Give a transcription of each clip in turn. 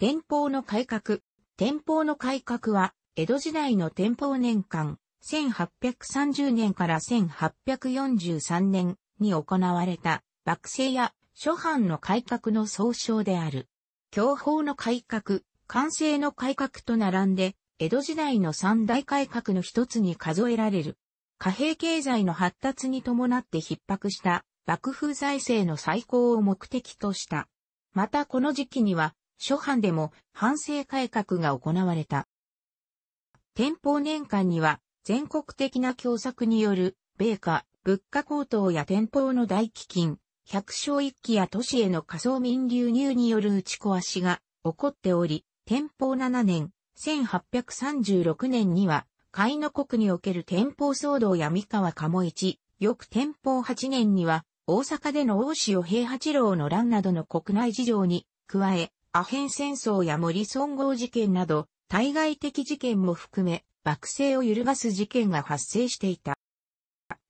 天保の改革。天保の改革は、江戸時代の天保年間、1830年から1843年に行われた、幕政や諸藩の改革の総称である。享保の改革、完成の改革と並んで、江戸時代の三大改革の一つに数えられる。貨幣経済の発達に伴って逼迫した幕府財政の再興を目的とした。またこの時期には諸藩でも反省改革が行われた。天保年間には全国的な共作による米価、物価高騰や天保の大飢饉、百姓一揆や都市への仮想民流入による打ち壊しが起こっており、天保7年、1836年には、海の国における天保騒動や三河鴨一、翌天保8年には、大阪での大塩平八郎の乱などの国内事情に、加え、アヘン戦争や森村号事件など、対外的事件も含め、惑星を揺るがす事件が発生していた。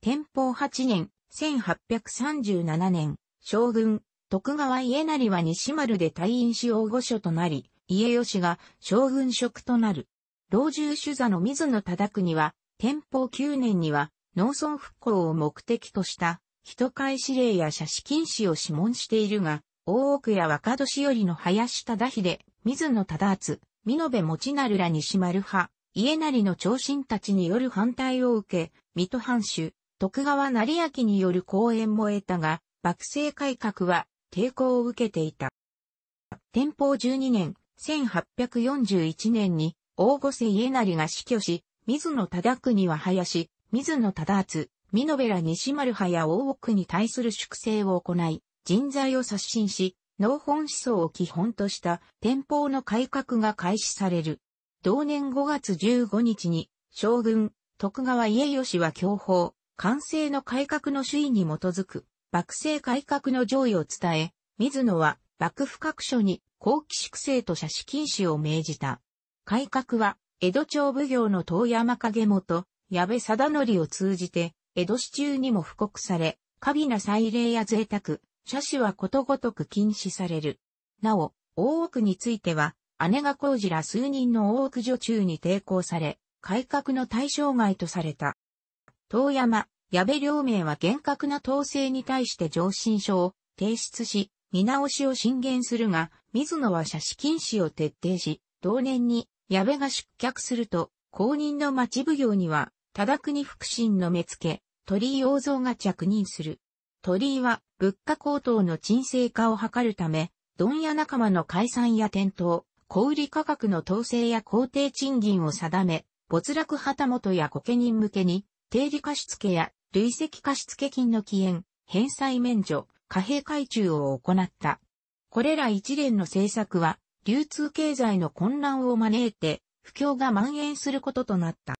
天保8年、1837年、将軍、徳川家成は西丸で退院し大御所となり、家吉が将軍職となる。老中主座の水野忠国は、天保9年には、農村復興を目的とした、人会し令や写資禁止を諮問しているが、大奥や若年寄りの林忠秀、水野忠厚、美延持成なるら西丸派、家なりの長身たちによる反対を受け、水戸藩主、徳川成明による講演も得たが、幕政改革は抵抗を受けていた。天保12年、1841年に、大御瀬家りが死去し、水野忠国は林、水野忠厚、美延ら西丸派や大奥に対する粛清を行い、人材を刷新し、農本思想を基本とした店舗の改革が開始される。同年5月15日に、将軍、徳川家義は教法、完成の改革の主意に基づく、幕政改革の上位を伝え、水野は幕府各所に後期粛清と写真禁止を命じた。改革は、江戸町奉行の遠山影元、矢部貞則を通じて、江戸市中にも布告され、過敏な祭礼や贅沢、斜視はことごとく禁止される。なお、大奥については、姉が工事ら数人の大奥女中に抵抗され、改革の対象外とされた。遠山、矢部両名は厳格な統制に対して上申書を提出し、見直しを進言するが、水野は写し禁止を徹底し、同年に矢部が出脚すると、公認の町奉行には、多田国福神の目付、鳥居王蔵が着任する。鳥居は物価高騰の沈静化を図るため、問屋仲間の解散や転倒、小売価格の統制や工定賃金を定め、没落旗本や御家人向けに、定理貸付や累積貸付金の起源、返済免除、貨幣改鋳を行った。これら一連の政策は、流通経済の混乱を招いて、不況が蔓延することとなった。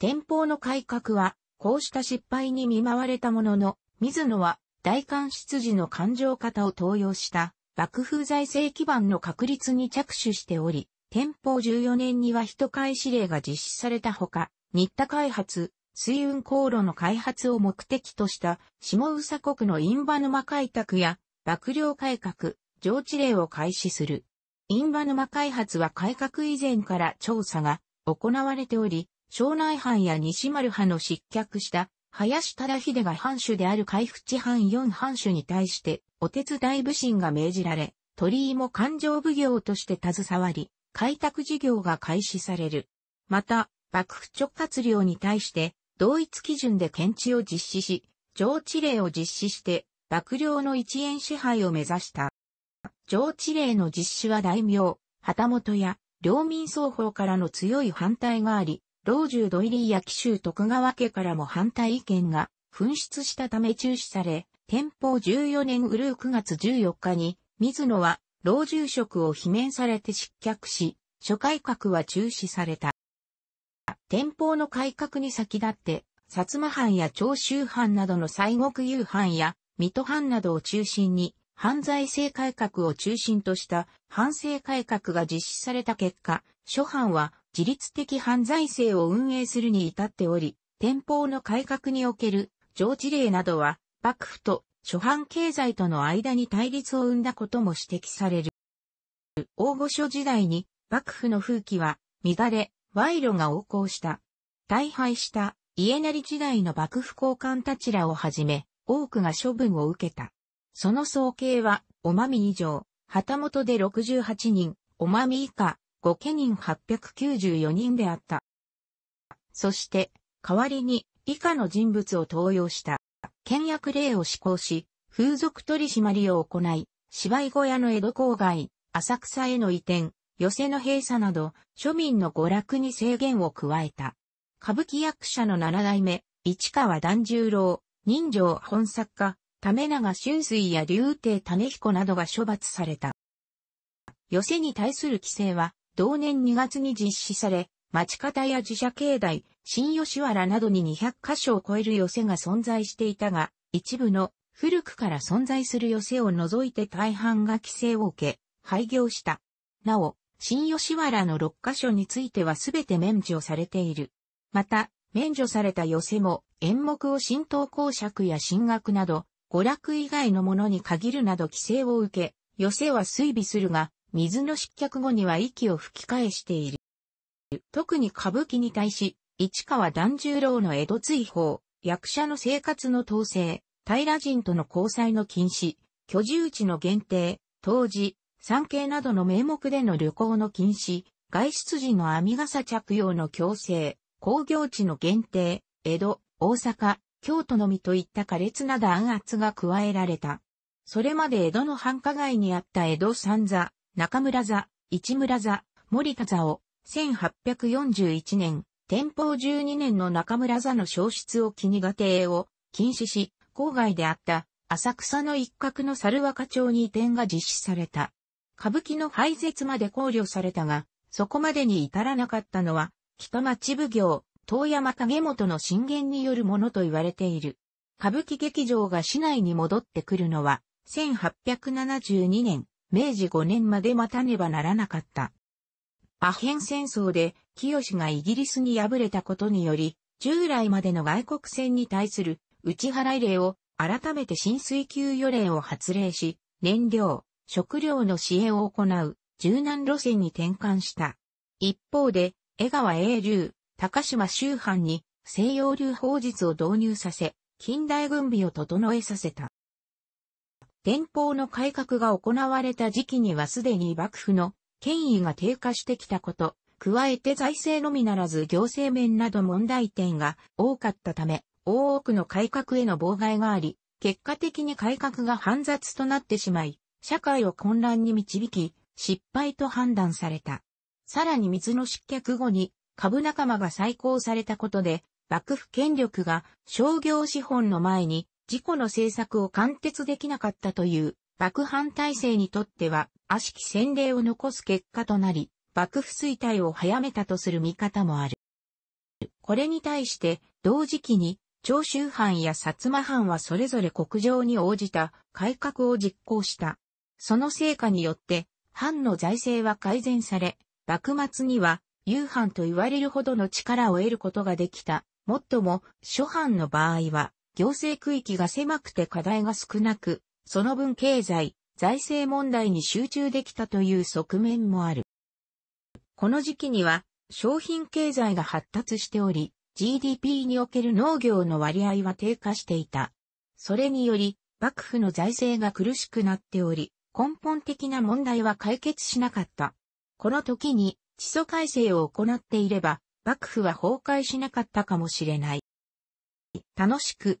店舗の改革は、こうした失敗に見舞われたものの、水野は大官執事の勘定方を登用した幕府財政基盤の確立に着手しており、天保14年には人会指令が実施されたほか、新田開発、水運航路の開発を目的とした下宇佐国の印旛沼開拓や幕僚改革、上地令を開始する。印旛沼開発は改革以前から調査が行われており、庄内藩や西丸派の失脚した林忠秀が藩主である海復地藩四藩主に対して、お手伝い武審が命じられ、鳥居も勘定奉行として携わり、開拓事業が開始される。また、幕府直轄領に対して、同一基準で検知を実施し、上地令を実施して、幕僚の一円支配を目指した。上地令の実施は大名、旗本や、領民双方からの強い反対があり、老中土入や紀州徳川家からも反対意見が紛失したため中止され、天保14年うるう9月14日に、水野は老中職を罷免されて失脚し、諸改革は中止された。天保の改革に先立って、薩摩藩や長州藩などの西国有藩や水戸藩などを中心に、犯罪性改革を中心とした反省改革が実施された結果、諸藩は自律的犯罪性を運営するに至っており、天保の改革における上事例などは、幕府と諸藩経済との間に対立を生んだことも指摘される。大御所時代に幕府の風紀は乱れ、賄賂が横行した。大敗した家成時代の幕府高官たちらをはじめ、多くが処分を受けた。その総計は、おまみ以上、旗本で68人、おまみ以下、御家人894人であった。そして、代わりに以下の人物を登用した。倹約令を施行し、風俗取締りを行い、芝居小屋の江戸郊外、浅草への移転、寄席の閉鎖など、庶民の娯楽に制限を加えた。歌舞伎役者の七代目、市川團十郎、人情本作家、為永春水や竜亭種彦などが処罰された。寄席に対する規制は、同年2月に実施され、町方や自社境内、新吉原などに200カ所を超える寄せが存在していたが、一部の古くから存在する寄せを除いて大半が規制を受け、廃業した。なお、新吉原の6カ所についてはすべて免除されている。また、免除された寄せも、演目を新東公爵や進学など、娯楽以外のものに限るなど規制を受け、寄せは推微するが、水の失脚後には息を吹き返している。特に歌舞伎に対し、市川團十郎の江戸追放、役者の生活の統制、平人との交際の禁止、居住地の限定、当時、産経などの名目での旅行の禁止、外出時の網傘着用の強制、工業地の限定、江戸、大阪、京都のみといった苛烈な弾圧が加えられた。それまで江戸の繁華街にあった江戸三座、中村座、市村座、森田座を、1841年、天保12年の中村座の消失を気にがてを禁止し、郊外であった浅草の一角の猿若町に移転が実施された。歌舞伎の廃絶まで考慮されたが、そこまでに至らなかったのは、北町奉行、遠山影元の進言によるものと言われている。歌舞伎劇場が市内に戻ってくるのは、1872年、明治5年まで待たねばならなかった。アヘン戦争で清がイギリスに敗れたことにより、従来までの外国船に対する打ち払い令を改めて浸水給与令を発令し、燃料、食料の支援を行う柔軟路線に転換した。一方で、江川英流、高島周藩に西洋流法術を導入させ、近代軍備を整えさせた。連邦の改革が行われた時期にはすでに幕府の権威が低下してきたこと、加えて財政のみならず行政面など問題点が多かったため、多くの改革への妨害があり、結果的に改革が煩雑となってしまい、社会を混乱に導き、失敗と判断された。さらに水の失脚後に株仲間が再興されたことで、幕府権力が商業資本の前に事故の政策を貫徹できなかったという爆藩体制にとっては悪しき先例を残す結果となり、幕府衰退を早めたとする見方もある。これに対して同時期に長州藩や薩摩藩はそれぞれ国情に応じた改革を実行した。その成果によって藩の財政は改善され、幕末には夕藩と言われるほどの力を得ることができた。もっとも、諸藩の場合は、行政区域が狭くて課題が少なく、その分経済、財政問題に集中できたという側面もある。この時期には商品経済が発達しており、GDP における農業の割合は低下していた。それにより、幕府の財政が苦しくなっており、根本的な問題は解決しなかった。この時に、地租改正を行っていれば、幕府は崩壊しなかったかもしれない。楽しく、